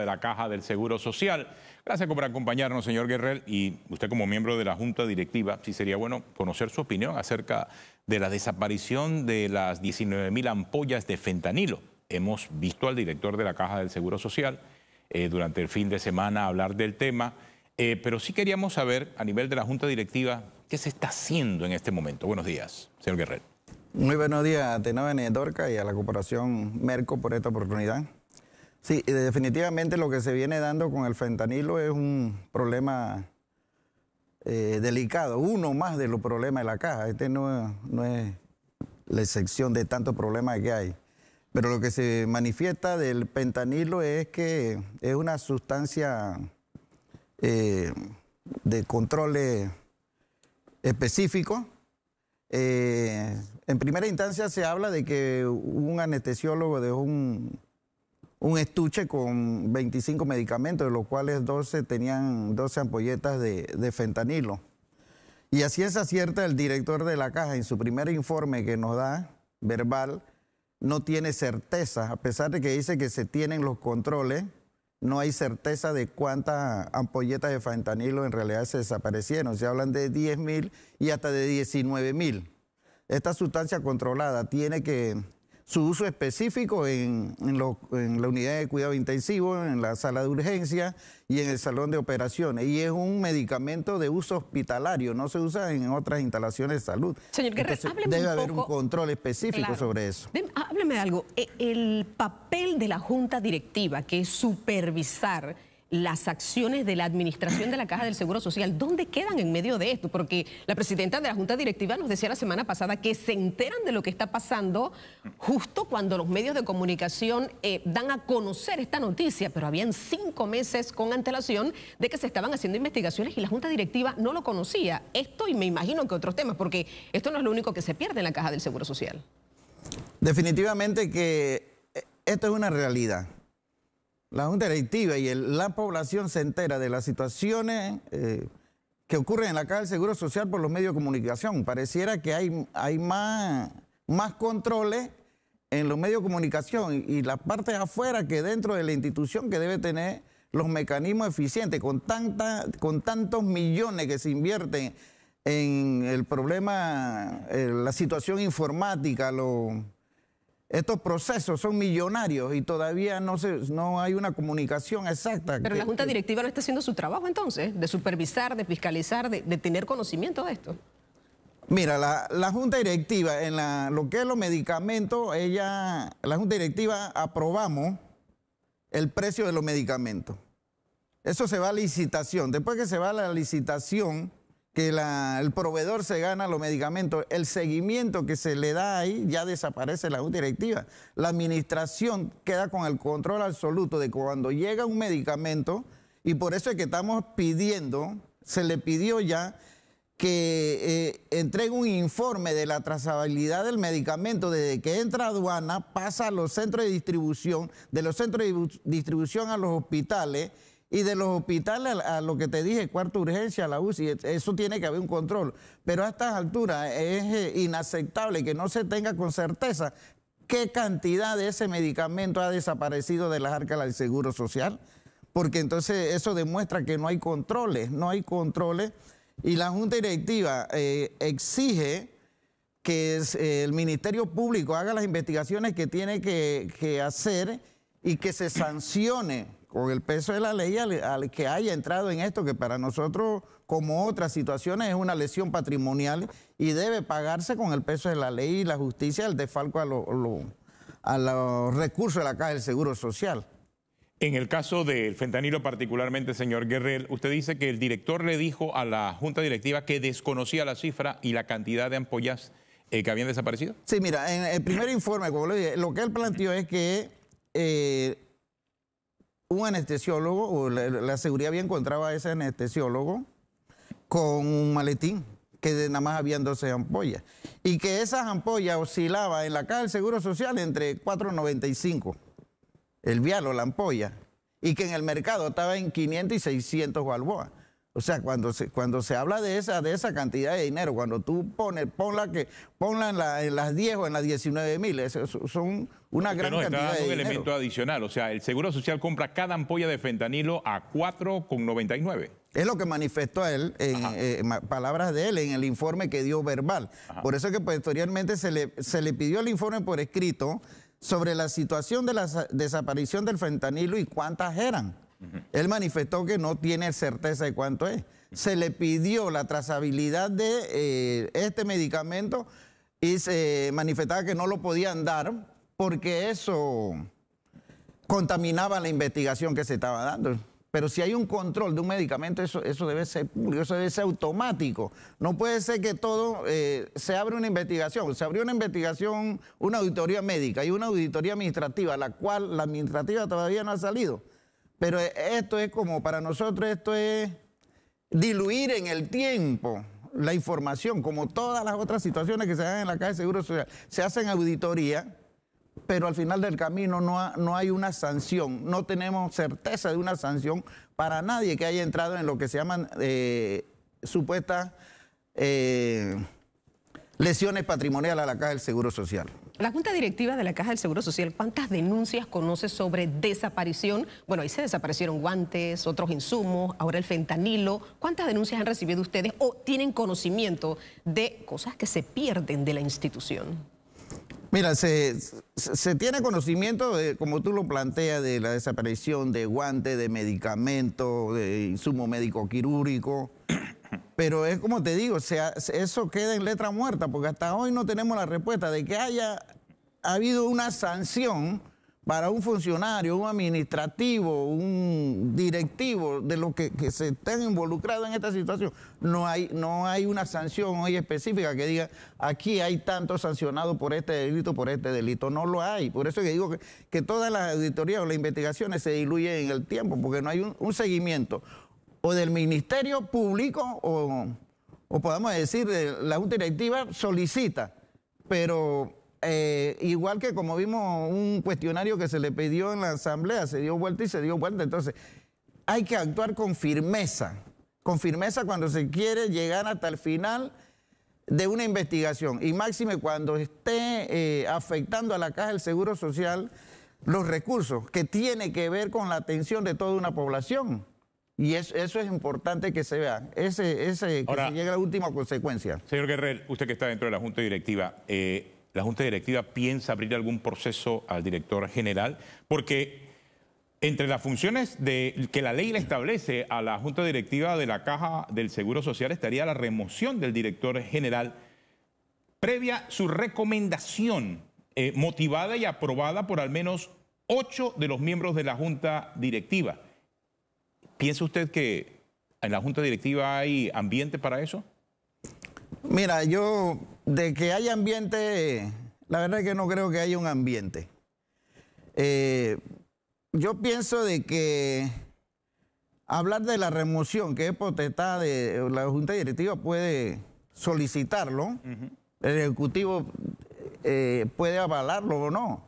de la Caja del Seguro Social. Gracias por acompañarnos, señor Guerrero, y usted como miembro de la Junta Directiva, sí sería bueno conocer su opinión acerca de la desaparición de las 19.000 ampollas de fentanilo. Hemos visto al director de la Caja del Seguro Social eh, durante el fin de semana hablar del tema, eh, pero sí queríamos saber a nivel de la Junta Directiva qué se está haciendo en este momento. Buenos días, señor Guerrero. Muy buenos días a Tenovene Dorca y a la Cooperación Merco por esta oportunidad. Sí, definitivamente lo que se viene dando con el fentanilo es un problema eh, delicado, uno más de los problemas de la caja. Este no, no es la excepción de tantos problemas que hay. Pero lo que se manifiesta del fentanilo es que es una sustancia eh, de controles específico. Eh, en primera instancia se habla de que un anestesiólogo de un un estuche con 25 medicamentos, de los cuales 12 tenían 12 ampolletas de, fentanilo. Y así es acierta el director de la caja en su primer informe que nos da, verbal, no tiene certeza, a pesar de que dice que se tienen los controles, no hay certeza de cuántas ampolletas de fentanilo en realidad se desaparecieron. Se hablan de 10 mil y hasta de 19 mil. Esta sustancia controlada tiene que su uso específico en, la unidad de cuidado intensivo, en la sala de urgencia y en el salón de operaciones. Y es un medicamento de uso hospitalario, no se usa en otras instalaciones de salud. Señor Guerrero, debe haber un control específico sobre eso. Hábleme de algo. E, el papel de la junta directiva, que es supervisar las acciones de la administración de la Caja del Seguro Social, ¿dónde quedan en medio de esto? Porque la presidenta de la Junta Directiva nos decía la semana pasada que se enteran de lo que está pasando justo cuando los medios de comunicación eh, dan a conocer esta noticia, pero habían cinco meses con antelación de que se estaban haciendo investigaciones y la Junta Directiva no lo conocía. Esto y me imagino que otros temas, porque esto no es lo único que se pierde en la Caja del Seguro Social. Definitivamente que eh, esto es una realidad la Junta Directiva y la población se entera de las situaciones eh, que ocurren en la Caja del Seguro Social por los medios de comunicación. Pareciera que hay, hay más, más controles en los medios de comunicación y, las partes afuera que dentro de la institución que debe tener los mecanismos eficientes, con, con tantos millones que se invierten en el problema, eh, la situación informática, los... Estos procesos son millonarios y todavía no, no hay una comunicación exacta. Pero la Junta Directiva no está haciendo su trabajo entonces, de supervisar, de fiscalizar, de, tener conocimiento de esto. Mira, la, Junta Directiva, en lo que es los medicamentos, ella, la Junta Directiva aprobamos el precio de los medicamentos. Eso se va a licitación. Después que se va a la licitación, que el proveedor se gana los medicamentos, el seguimiento que se le da ahí ya desaparece la directiva. La administración queda con el control absoluto de cuando llega un medicamento y por eso es que estamos pidiendo, se le pidió ya que eh, entregue un informe de la trazabilidad del medicamento desde que entra aduana, pasa a los centros de distribución, de los centros de distribución a los hospitales y de los hospitales a, lo que te dije, cuarta urgencia, la UCI, eso tiene que haber un control. Pero a estas alturas es eh, inaceptable que no se tenga con certeza qué cantidad de ese medicamento ha desaparecido de las arcas del Seguro Social, porque entonces eso demuestra que no hay controles, no hay controles. Y la Junta Directiva eh, exige que eh, el Ministerio Público haga las investigaciones que tiene que hacer y que se sancione con el peso de la ley al, que haya entrado en esto, que para nosotros, como otras situaciones, es una lesión patrimonial y debe pagarse con el peso de la ley y la justicia el desfalco a, a los recursos de la Caja del Seguro Social. En el caso del fentanilo particularmente, señor Guerrero, usted dice que el director le dijo a la Junta Directiva que desconocía la cifra y la cantidad de ampollas eh, que habían desaparecido. Sí, mira, en el primer informe, como lo, dije, lo que él planteó es que... Eh, un anestesiólogo, o la, seguridad había encontrado a ese anestesiólogo con un maletín, que nada más habían 12 ampollas. Y que esas ampollas oscilaban en la caja del Seguro Social entre 4,95, el vial o la ampolla, y que en el mercado estaba en 500 y 600 balboas. O sea, cuando se, cuando se habla de esa, de esa cantidad de dinero, cuando tú pones, ponla, que, ponla en, las 10 o en las 19 mil, son una gran no, cantidad de un elemento adicional, o sea, el Seguro Social compra cada ampolla de fentanilo a 4,99. Es lo que manifestó él, en eh, palabras de él, en el informe que dio verbal. Por eso que posteriormente se le, se le pidió el informe por escrito sobre la situación de la desaparición del fentanilo y cuántas eran. Él manifestó que no tiene certeza de cuánto es. Se le pidió la trazabilidad de eh, este medicamento y se manifestaba que no lo podían dar porque eso contaminaba la investigación que se estaba dando. Pero si hay un control de un medicamento, eso, debe ser público, eso debe ser automático. No puede ser que todo eh, se abre una investigación. Se abrió una investigación, una auditoría médica y una auditoría administrativa, la cual la administrativa todavía no ha salido. Pero e, esto es como para nosotros, esto es diluir en el tiempo la información, como todas las otras situaciones que se dan en la Caja de Seguro Social. Se hacen auditoría, pero al final del camino no, hay una sanción, no tenemos certeza de una sanción para nadie que haya entrado en lo que se llaman eh, supuestas eh, lesiones patrimoniales a la Caja del Seguro Social. La Junta Directiva de la Caja del Seguro Social, ¿cuántas denuncias conoce sobre desaparición? Bueno, ahí se desaparecieron guantes, otros insumos, ahora el fentanilo. ¿Cuántas denuncias han recibido ustedes o tienen conocimiento de cosas que se pierden de la institución? Mira, se, tiene conocimiento, como tú lo planteas, de la desaparición de guantes, de medicamentos, de insumo médico quirúrgico, pero es como te digo, sea, eso queda en letra muerta, porque hasta hoy no tenemos la respuesta de que haya habido una sanción para un funcionario, un administrativo, un directivo de los que, se estén involucrados en esta situación. No hay, no hay una sanción hoy específica que diga aquí hay tanto sancionado por este delito, por este delito. No lo hay. Por eso que digo que, todas las auditorías o las investigaciones se diluyen en el tiempo, porque no hay un seguimiento o del Ministerio Público o, podemos podamos decir eh, la Junta Directiva solicita, pero eh, igual que como vimos un cuestionario que se le pidió en la Asamblea, se dio vuelta y se dio vuelta, entonces hay que actuar con firmeza, con firmeza cuando se quiere llegar hasta el final de una investigación y máxime cuando esté eh, afectando a la caja del Seguro Social los recursos que tiene que ver con la atención de toda una población. Y eso, es importante que se vea, ese, ese que se llegue a la última consecuencia. Señor Guerrero, usted que está dentro de la Junta Directiva, eh, ¿la Junta Directiva piensa abrir algún proceso al director general? Porque entre las funciones que la ley le establece a la Junta Directiva de la Caja del Seguro Social estaría la remoción del director general previa su recomendación eh, motivada y aprobada por al menos ocho de los miembros de la Junta Directiva. ¿Piensa usted que en la Junta Directiva hay ambiente para eso? Mira, yo de que haya ambiente, la verdad es que no creo que haya un ambiente. Eh, yo pienso de que hablar de la remoción, que es potestad de la Junta Directiva, puede solicitarlo, el Ejecutivo eh, puede avalarlo o no.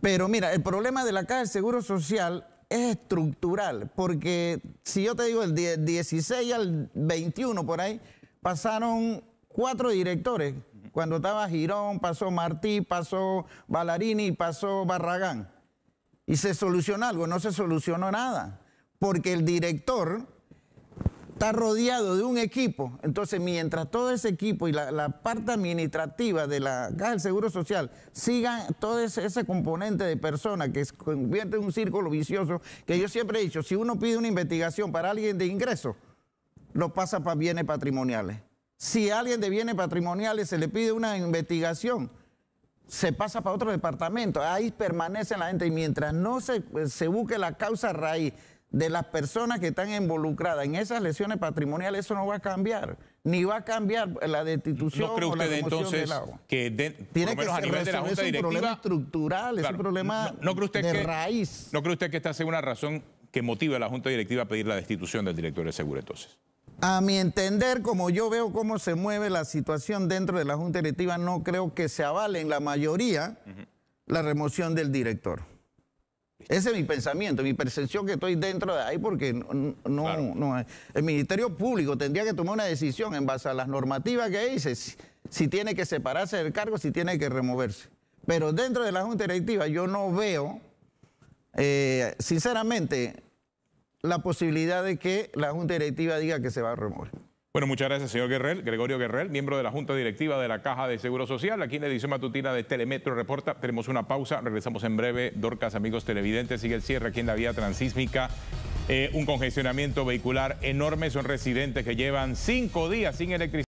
Pero mira, el problema de la Caja del Seguro Social es estructural, porque si yo te digo el 16 al 21 por ahí, pasaron cuatro directores. Cuando estaba Girón, pasó Martí, pasó Ballarini, pasó Barragán. Y se solucionó algo, no se solucionó nada, porque el director está rodeado de un equipo. Entonces, mientras todo ese equipo y la, parte administrativa de la Caja del Seguro Social sigan todo ese, componente de personas que se convierte en un círculo vicioso, que yo siempre he dicho, si uno pide una investigación para alguien de ingreso, lo pasa para bienes patrimoniales. Si a alguien de bienes patrimoniales se le pide una investigación, se pasa para otro departamento, ahí permanece la gente y mientras no se, se busque la causa raíz de las personas que están involucradas en esas lesiones patrimoniales, eso no va a cambiar. Ni va a cambiar la destitución o la entonces del agua. que de, tiene entonces que a de la Junta un problema estructural, es un problema de raíz. ¿No cree usted que esta sea una razón que motive a la Junta Directiva a pedir la destitución del director de Seguro entonces? A mi entender, como yo veo cómo se mueve la situación dentro de la Junta Directiva, no creo que se avale en la mayoría la remoción del director. Ese es mi pensamiento, mi percepción que estoy dentro de ahí porque no, el Ministerio Público tendría que tomar una decisión en base a las normativas que dice, si, tiene que separarse del cargo, si tiene que removerse. Pero dentro de la Junta Directiva yo no veo, eh, sinceramente, la posibilidad de que la Junta Directiva diga que se va a remover. Bueno, muchas gracias, señor Guerrero, Gregorio Guerrero, miembro de la Junta Directiva de la Caja de Seguro Social. Aquí en la edición matutina de Telemetro Reporta tenemos una pausa. Regresamos en breve. Dorcas, amigos televidentes, sigue el cierre aquí en la vía transísmica. Eh, un congestionamiento vehicular enorme. Son residentes que llevan cinco días sin electricidad.